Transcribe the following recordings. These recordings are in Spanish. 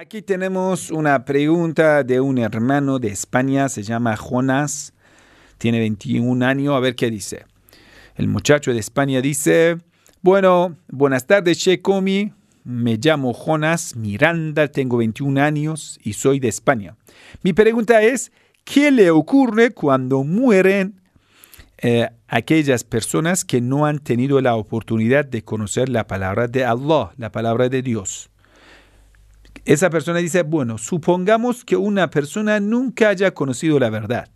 Aquí tenemos una pregunta de un hermano de España, se llama Jonas, tiene 21 años, a ver qué dice. El muchacho de España dice, bueno, buenas tardes, Checomi, me llamo Jonas Miranda, tengo 21 años y soy de España. Mi pregunta es, ¿qué le ocurre cuando mueren eh, aquellas personas que no han tenido la oportunidad de conocer la palabra de Allah, la palabra de Dios? Esa persona dice, bueno, supongamos que una persona nunca haya conocido la verdad.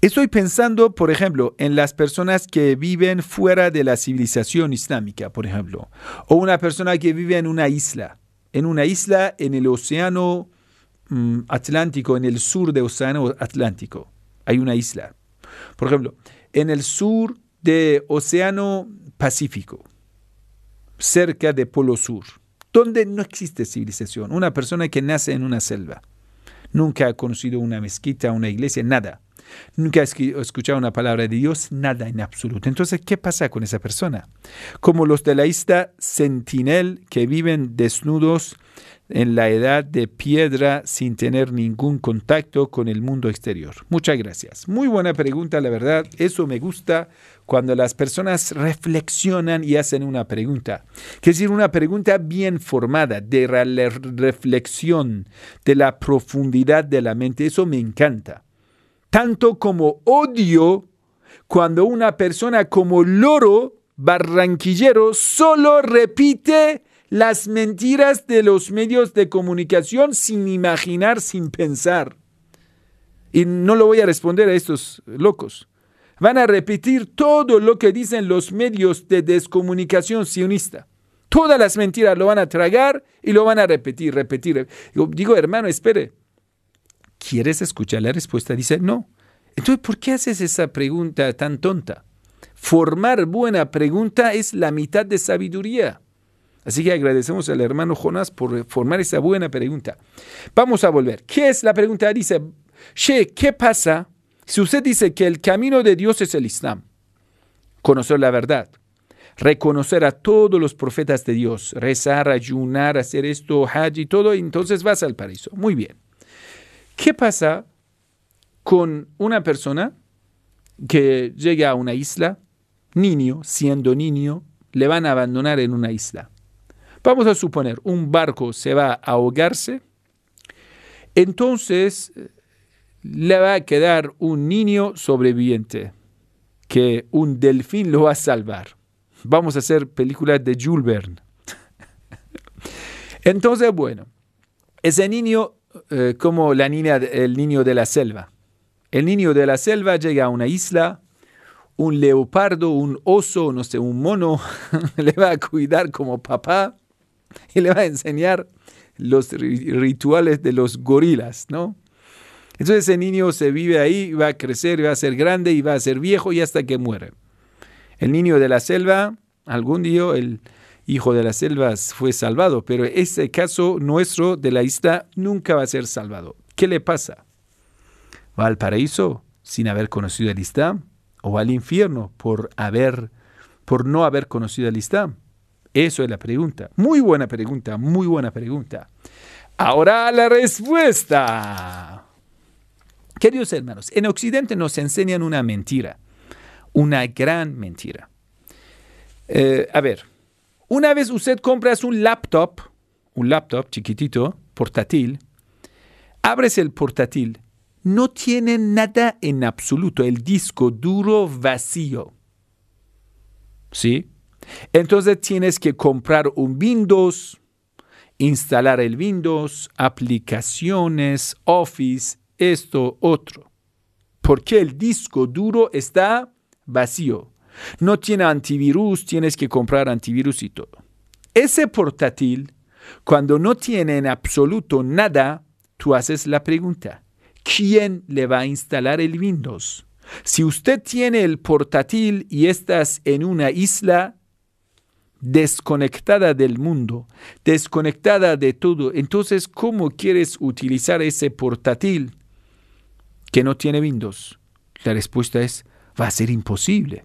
Estoy pensando, por ejemplo, en las personas que viven fuera de la civilización islámica, por ejemplo, o una persona que vive en una isla, en una isla en el océano mm, Atlántico, en el sur del océano Atlántico. Hay una isla. Por ejemplo, en el sur del océano Pacífico, cerca de Polo Sur. ¿Dónde no existe civilización. Una persona que nace en una selva, nunca ha conocido una mezquita, una iglesia, nada. Nunca ha escuchado una palabra de Dios, nada en absoluto. Entonces, ¿qué pasa con esa persona? Como los de la isla Sentinel que viven desnudos, en la edad de piedra sin tener ningún contacto con el mundo exterior? Muchas gracias. Muy buena pregunta, la verdad. Eso me gusta cuando las personas reflexionan y hacen una pregunta. Que decir, una pregunta bien formada, de la reflexión, de la profundidad de la mente. Eso me encanta. Tanto como odio cuando una persona como loro barranquillero solo repite las mentiras de los medios de comunicación sin imaginar, sin pensar. Y no lo voy a responder a estos locos. Van a repetir todo lo que dicen los medios de descomunicación sionista. Todas las mentiras lo van a tragar y lo van a repetir, repetir. Digo, digo hermano, espere. ¿Quieres escuchar la respuesta? Dice, no. Entonces, ¿por qué haces esa pregunta tan tonta? Formar buena pregunta es la mitad de sabiduría. Así que agradecemos al hermano Jonás por formar esa buena pregunta. Vamos a volver. ¿Qué es la pregunta? Dice, che, ¿qué pasa si usted dice que el camino de Dios es el Islam? Conocer la verdad, reconocer a todos los profetas de Dios, rezar, ayunar, hacer esto, hajj y todo, entonces vas al paraíso. Muy bien. ¿Qué pasa con una persona que llega a una isla, niño, siendo niño, le van a abandonar en una isla? Vamos a suponer, un barco se va a ahogarse, entonces eh, le va a quedar un niño sobreviviente que un delfín lo va a salvar. Vamos a hacer películas de Jules Verne. Entonces, bueno, ese niño, eh, como la niña, el niño de la selva. El niño de la selva llega a una isla, un leopardo, un oso, no sé, un mono, le va a cuidar como papá. y le va a enseñar los rituales de los gorilas, ¿no? Entonces ese niño se vive ahí, va a crecer, va a ser grande y va a ser viejo y hasta que muere. El niño de la selva, algún día el hijo de las selvas fue salvado, pero ese caso nuestro de la isla nunca va a ser salvado. ¿Qué le pasa? ¿Va al paraíso sin haber conocido el Islam o va al infierno por haber por no haber conocido el Islam? Eso es la pregunta. Muy buena pregunta, muy buena pregunta. Ahora la respuesta. Queridos hermanos, en Occidente nos enseñan una mentira, una gran mentira. Eh, a ver, una vez usted compras un laptop, un laptop chiquitito, portátil, abres el portátil, no tiene nada en absoluto, el disco duro vacío. ¿Sí? Entonces tienes que comprar un Windows, instalar el Windows, aplicaciones, Office, esto, otro. Porque el disco duro está vacío. No tiene antivirus, tienes que comprar antivirus y todo. Ese portátil, cuando no tiene en absoluto nada, tú haces la pregunta, ¿quién le va a instalar el Windows? Si usted tiene el portátil y estás en una isla, desconectada del mundo, desconectada de todo. Entonces, ¿cómo quieres utilizar ese portátil que no tiene Windows? La respuesta es, va a ser imposible.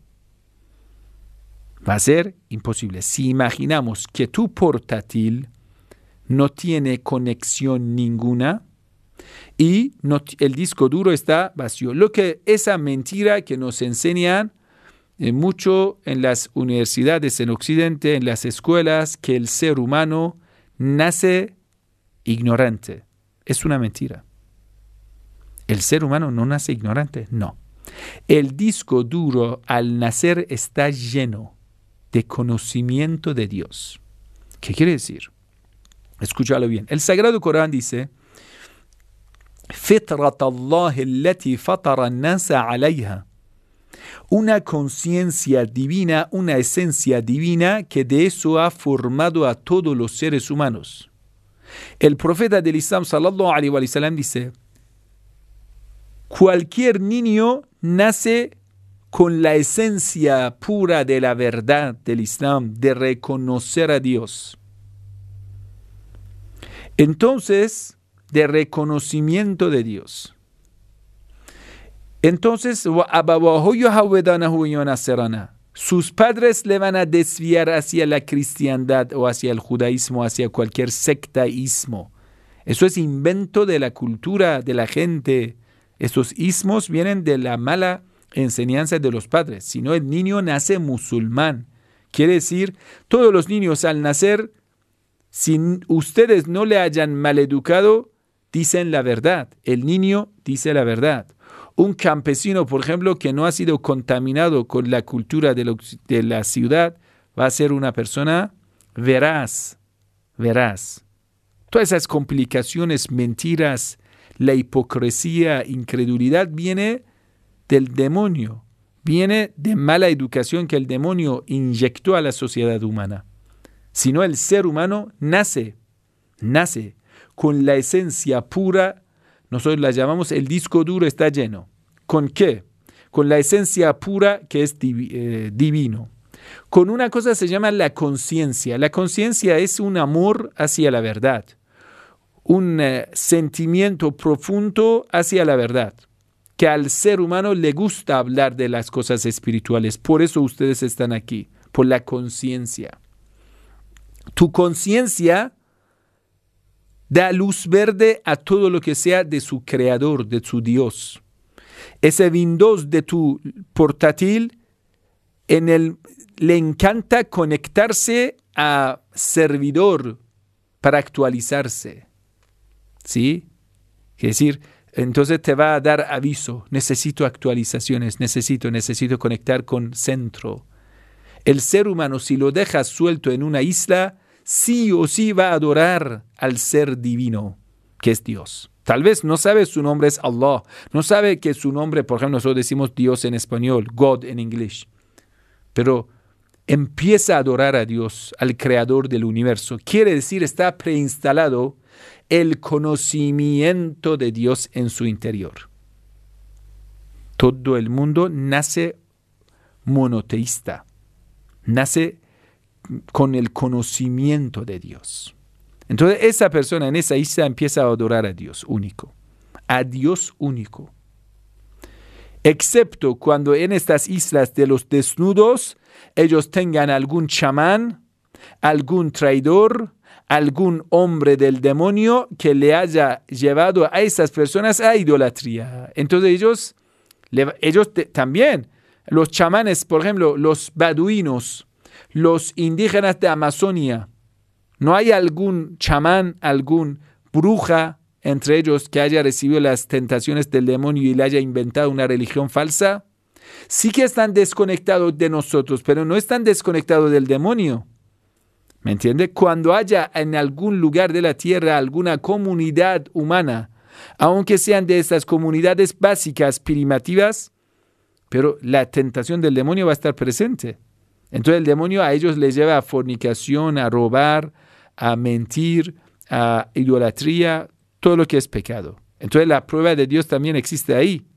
Va a ser imposible. Si imaginamos que tu portátil no tiene conexión ninguna y el disco duro está vacío, lo que esa mentira que nos enseñan eh, mucho en las universidades en Occidente, en las escuelas, que el ser humano nace ignorante. Es una mentira. El ser humano no nace ignorante, no. El disco duro al nacer está lleno de conocimiento de Dios. ¿Qué quiere decir? Escúchalo bien. El Sagrado Corán dice, فطرة الله التي فطر una conciencia divina, una esencia divina que de eso ha formado a todos los seres humanos. El profeta del Islam alayhi wa sallam, dice, cualquier niño nace con la esencia pura de la verdad del Islam, de reconocer a Dios. Entonces, de reconocimiento de Dios. Entonces, sus padres le van a desviar hacia la cristiandad o hacia el judaísmo, hacia cualquier sectaísmo. Eso es invento de la cultura, de la gente. Esos ismos vienen de la mala enseñanza de los padres. Si no, el niño nace musulmán. Quiere decir, todos los niños al nacer, si ustedes no le hayan maleducado, dicen la verdad. El niño dice la verdad un campesino, por ejemplo, que no ha sido contaminado con la cultura de, la ciudad, va a ser una persona veraz, verás. Todas esas complicaciones, mentiras, la hipocresía, incredulidad, viene del demonio, viene de mala educación que el demonio inyectó a la sociedad humana. Si no, el ser humano nace, nace con la esencia pura nosotros la llamamos el disco duro está lleno. ¿Con qué? Con la esencia pura que es eh, divino. Con una cosa se llama la conciencia. La conciencia es un amor hacia la verdad, un eh, sentimiento profundo hacia la verdad que al ser humano le gusta hablar de las cosas espirituales. Por eso ustedes están aquí, por la conciencia. Tu conciencia da luz verde a todo lo que sea de su creador, de su Dios. Ese Windows de tu portátil en el, le encanta conectarse a servidor para actualizarse. ¿Sí? Es decir, entonces te va a dar aviso, necesito actualizaciones, necesito, necesito conectar con centro. El ser humano, si lo dejas suelto en una isla, sí o sí va a adorar al ser divino, que es Dios. Tal vez no sabe su nombre es Allah, no sabe que su nombre, por ejemplo, nosotros decimos Dios en español, God en inglés, pero empieza a adorar a Dios, al creador del universo. Quiere decir, está preinstalado el conocimiento de Dios en su interior. Todo el mundo nace monoteísta, nace con el conocimiento de Dios. Entonces esa persona en esa isla empieza a adorar a Dios único, a Dios único. Excepto cuando en estas islas de los desnudos ellos tengan algún chamán, algún traidor, algún hombre del demonio que le haya llevado a esas personas a idolatría. Entonces ellos, ellos también, los chamanes, por ejemplo, los baduinos, los indígenas de Amazonia. No hay algún chamán, algún bruja entre ellos que haya recibido las tentaciones del demonio y le haya inventado una religión falsa. Sí que están desconectados de nosotros, pero no están desconectados del demonio. ¿Me entiende? Cuando haya en algún lugar de la tierra alguna comunidad humana, aunque sean de estas comunidades básicas primitivas, pero la tentación del demonio va a estar presente. Entonces el demonio a ellos les lleva a fornicación, a robar, a mentir, a idolatría, todo lo que es pecado. Entonces la prueba de Dios también existe ahí.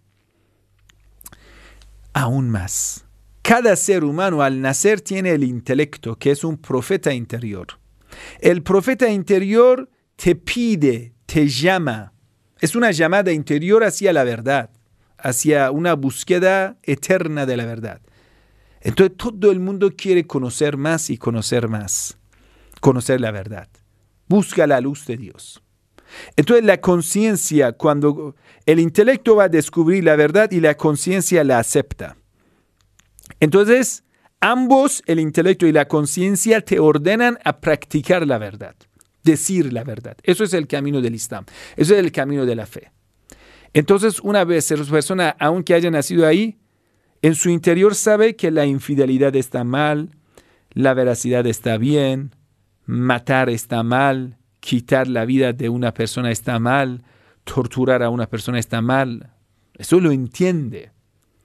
Aún más, cada ser humano al nacer tiene el intelecto, que es un profeta interior. El profeta interior te pide, te llama. Es una llamada interior hacia la verdad, hacia una búsqueda eterna de la verdad. Entonces todo el mundo quiere conocer más y conocer más, conocer la verdad. Busca la luz de Dios. Entonces la conciencia, cuando el intelecto va a descubrir la verdad y la conciencia la acepta. Entonces, ambos, el intelecto y la conciencia, te ordenan a practicar la verdad, decir la verdad. Eso es el camino del Islam, eso es el camino de la fe. Entonces, una vez las persona aunque haya nacido ahí, en su interior sabe que la infidelidad está mal, la veracidad está bien, matar está mal, quitar la vida de una persona está mal, torturar a una persona está mal. Eso lo entiende.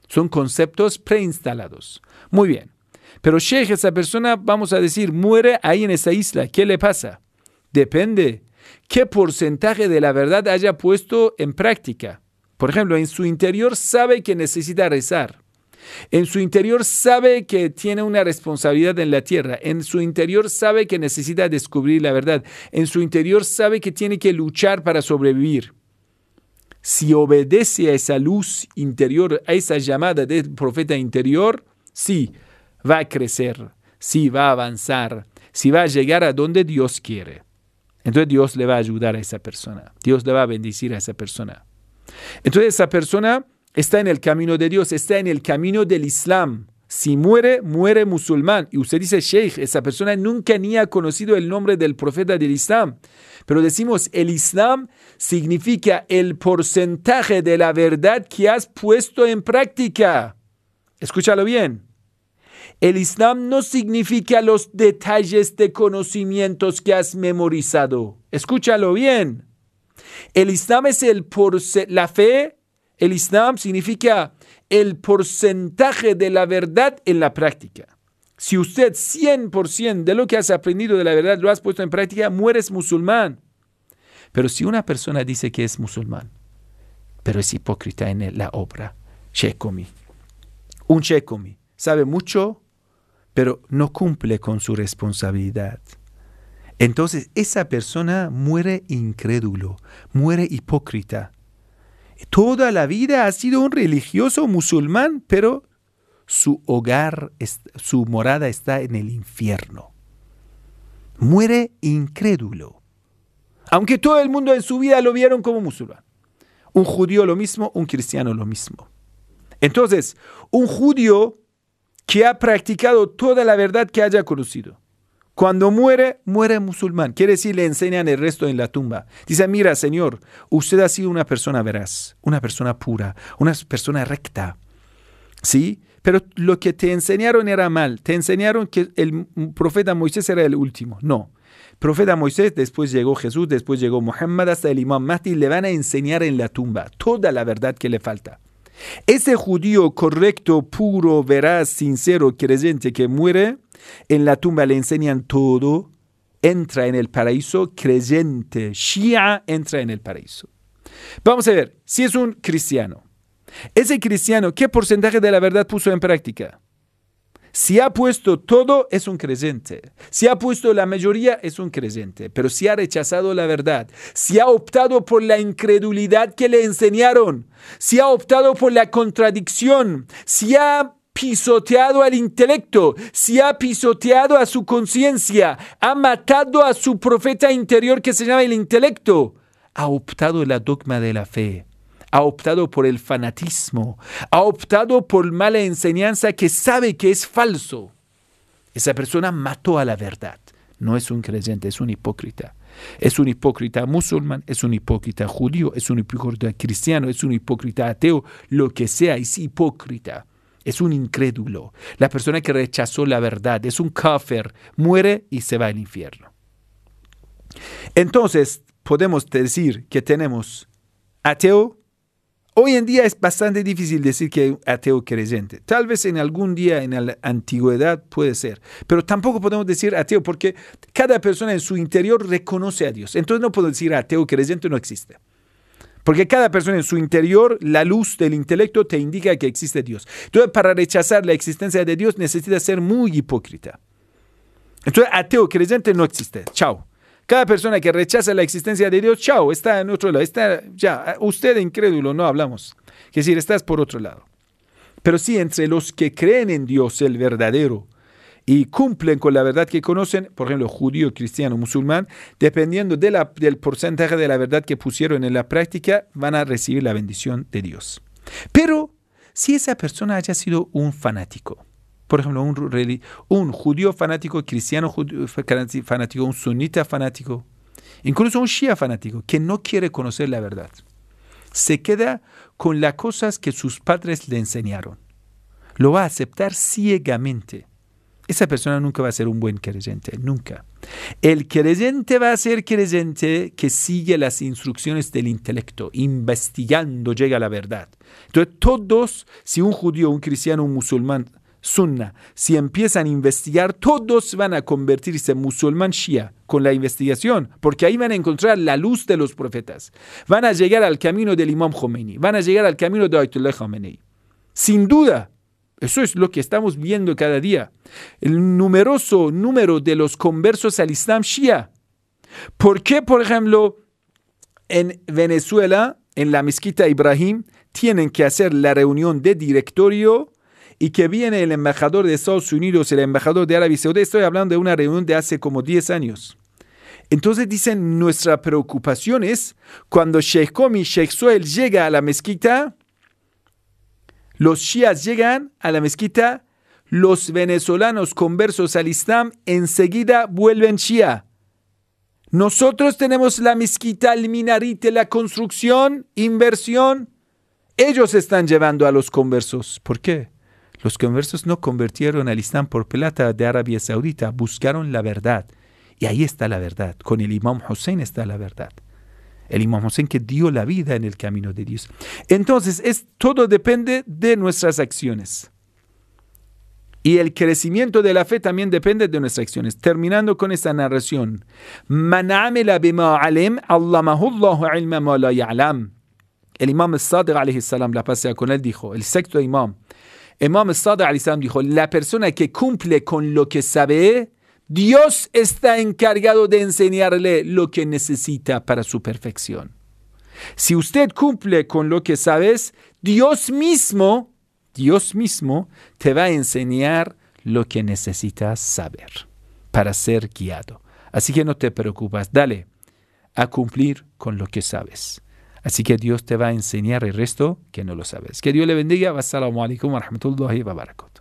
Son conceptos preinstalados. Muy bien. Pero Sheikh, esa persona, vamos a decir, muere ahí en esa isla. ¿Qué le pasa? Depende qué porcentaje de la verdad haya puesto en práctica. Por ejemplo, en su interior sabe que necesita rezar. En su interior sabe que tiene una responsabilidad en la tierra. En su interior sabe que necesita descubrir la verdad. En su interior sabe que tiene que luchar para sobrevivir. Si obedece a esa luz interior, a esa llamada del profeta interior, sí, va a crecer, sí, va a avanzar, sí va a llegar a donde Dios quiere. Entonces Dios le va a ayudar a esa persona. Dios le va a bendecir a esa persona. Entonces esa persona está en el camino de Dios, está en el camino del Islam. Si muere, muere musulmán. Y usted dice, Sheikh, esa persona nunca ni ha conocido el nombre del profeta del Islam. Pero decimos, el Islam significa el porcentaje de la verdad que has puesto en práctica. Escúchalo bien. El Islam no significa los detalles de conocimientos que has memorizado. Escúchalo bien. El Islam es el la fe el Islam significa el porcentaje de la verdad en la práctica. Si usted 100% de lo que has aprendido de la verdad lo has puesto en práctica, mueres musulmán. Pero si una persona dice que es musulmán, pero es hipócrita en la obra, Shekomi. Un Shekomi sabe mucho, pero no cumple con su responsabilidad. Entonces esa persona muere incrédulo, muere hipócrita. Toda la vida ha sido un religioso musulmán, pero su hogar, su morada está en el infierno. Muere incrédulo. Aunque todo el mundo en su vida lo vieron como musulmán. Un judío lo mismo, un cristiano lo mismo. Entonces, un judío que ha practicado toda la verdad que haya conocido, cuando muere, muere musulmán. Quiere decir, le enseñan el resto en la tumba. Dice, mira, Señor, usted ha sido una persona veraz, una persona pura, una persona recta. ¿Sí? Pero lo que te enseñaron era mal. Te enseñaron que el profeta Moisés era el último. No. Profeta Moisés, después llegó Jesús, después llegó Muhammad, hasta el imán Mahdi. Le van a enseñar en la tumba toda la verdad que le falta. Ese judío correcto, puro, veraz, sincero, creyente que muere, en la tumba le enseñan todo, entra en el paraíso, creyente, Shia entra en el paraíso. Vamos a ver, si es un cristiano, ese cristiano, ¿qué porcentaje de la verdad puso en práctica? Si ha puesto todo, es un creyente. Si ha puesto la mayoría, es un creyente. Pero si ha rechazado la verdad, si ha optado por la incredulidad que le enseñaron, si ha optado por la contradicción, si ha pisoteado al intelecto, si ha pisoteado a su conciencia, ha matado a su profeta interior que se llama el intelecto, ha optado la dogma de la fe, ha optado por el fanatismo, ha optado por mala enseñanza que sabe que es falso. Esa persona mató a la verdad. No es un creyente, es un hipócrita. Es un hipócrita musulmán, es un hipócrita judío, es un hipócrita cristiano, es un hipócrita ateo, lo que sea, es hipócrita es un incrédulo, la persona que rechazó la verdad, es un kafir, muere y se va al infierno. Entonces, podemos decir que tenemos ateo. Hoy en día es bastante difícil decir que hay un ateo creyente. Tal vez en algún día en la antigüedad puede ser, pero tampoco podemos decir ateo porque cada persona en su interior reconoce a Dios. Entonces no puedo decir ateo creyente no existe. Porque cada persona en su interior, la luz del intelecto te indica que existe Dios. Entonces, para rechazar la existencia de Dios necesitas ser muy hipócrita. Entonces, ateo creyente no existe. Chao. Cada persona que rechaza la existencia de Dios, chao, está en otro lado. Está ya. Usted incrédulo, no hablamos. Es decir, estás por otro lado. Pero sí, entre los que creen en Dios, el verdadero, y cumplen con la verdad que conocen, por ejemplo, judío, cristiano, musulmán, dependiendo del porcentaje de la verdad que pusieron en la práctica, van a recibir la bendición de Dios. Pero si esa persona haya sido un fanático, por ejemplo, un, judío fanático, cristiano fanático, un sunita fanático, incluso un shia fanático, que no quiere conocer la verdad, se queda con las cosas que sus padres le enseñaron. Lo va a aceptar ciegamente esa persona nunca va a ser un buen creyente, nunca. El creyente va a ser creyente que sigue las instrucciones del intelecto, investigando llega a la verdad. Entonces todos, si un judío, un cristiano, un musulmán, sunna, si empiezan a investigar, todos van a convertirse en musulmán shia con la investigación, porque ahí van a encontrar la luz de los profetas. Van a llegar al camino del imam Khomeini, van a llegar al camino de Ayatollah Khomeini. Sin duda, eso es lo que estamos viendo cada día. El numeroso número de los conversos al Islam Shia. ¿Por qué, por ejemplo, en Venezuela, en la mezquita Ibrahim, tienen que hacer la reunión de directorio y que viene el embajador de Estados Unidos, el embajador de Arabia Saudita? Estoy hablando de una reunión de hace como 10 años. Entonces dicen, nuestra preocupación es cuando Sheikh Komi, Sheikh Suel llega a la mezquita, los shias llegan a la mezquita, los venezolanos conversos al Islam enseguida vuelven shia. Nosotros tenemos la mezquita, el minarite, la construcción, inversión. Ellos están llevando a los conversos. ¿Por qué? Los conversos no convirtieron al Islam por plata de Arabia Saudita, buscaron la verdad. Y ahí está la verdad. Con el Imam Hussein está la verdad. El Imam Hussein que dio la vida en el camino de Dios. Entonces, es, todo depende de nuestras acciones. Y el crecimiento de la fe también depende de nuestras acciones. Terminando con esta narración. El imam Sadr, alayhi salam, la pasea con él, dijo, el sexto imam. Imam Sadr, alayhi salam dijo, la persona que cumple con lo que sabe, Dios está encargado de enseñarle lo que necesita para su perfección. Si usted cumple con lo que sabes, Dios mismo, Dios mismo te va a enseñar lo que necesitas saber para ser guiado. Así que no te preocupes, dale a cumplir con lo que sabes. Así que Dios te va a enseñar el resto que no lo sabes. Que Dios le bendiga. Wassalamu alaikum wa rahmatullahi wa barakatuh.